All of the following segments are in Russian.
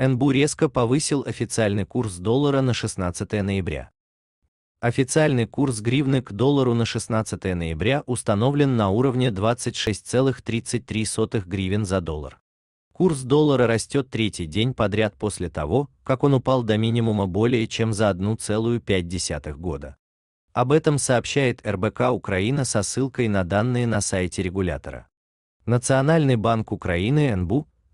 НБУ резко повысил официальный курс доллара на 16 ноября. Официальный курс гривны к доллару на 16 ноября установлен на уровне 26,33 гривен за доллар. Курс доллара растет третий день подряд после того, как он упал до минимума более чем за 1,5 года. Об этом сообщает РБК Украина со ссылкой на данные на сайте регулятора. Национальный банк Украины НБУ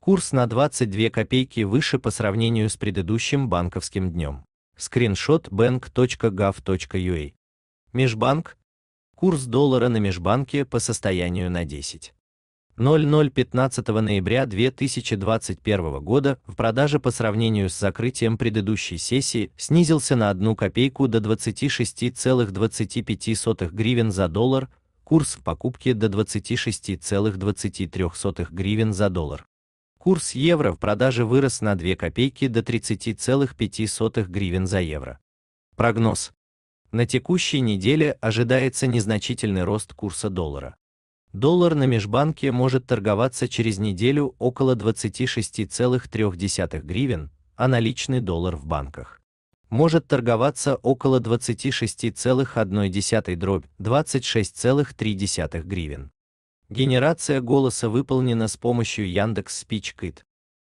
Курс на 22 копейки выше по сравнению с предыдущим банковским днем. Скриншот bank.gov.ua. Межбанк. Курс доллара на межбанке по состоянию на 10. 00.15 ноября 2021 года в продаже по сравнению с закрытием предыдущей сессии снизился на 1 копейку до 26,25 гривен за доллар, курс в покупке до 26,23 гривен за доллар. Курс евро в продаже вырос на 2 копейки до 30,5 гривен за евро. Прогноз. На текущей неделе ожидается незначительный рост курса доллара. Доллар на межбанке может торговаться через неделю около 26,3 гривен, а наличный доллар в банках может торговаться около 26,1 дробь 26,3 гривен. Генерация голоса выполнена с помощью Яндекс Speech Kit.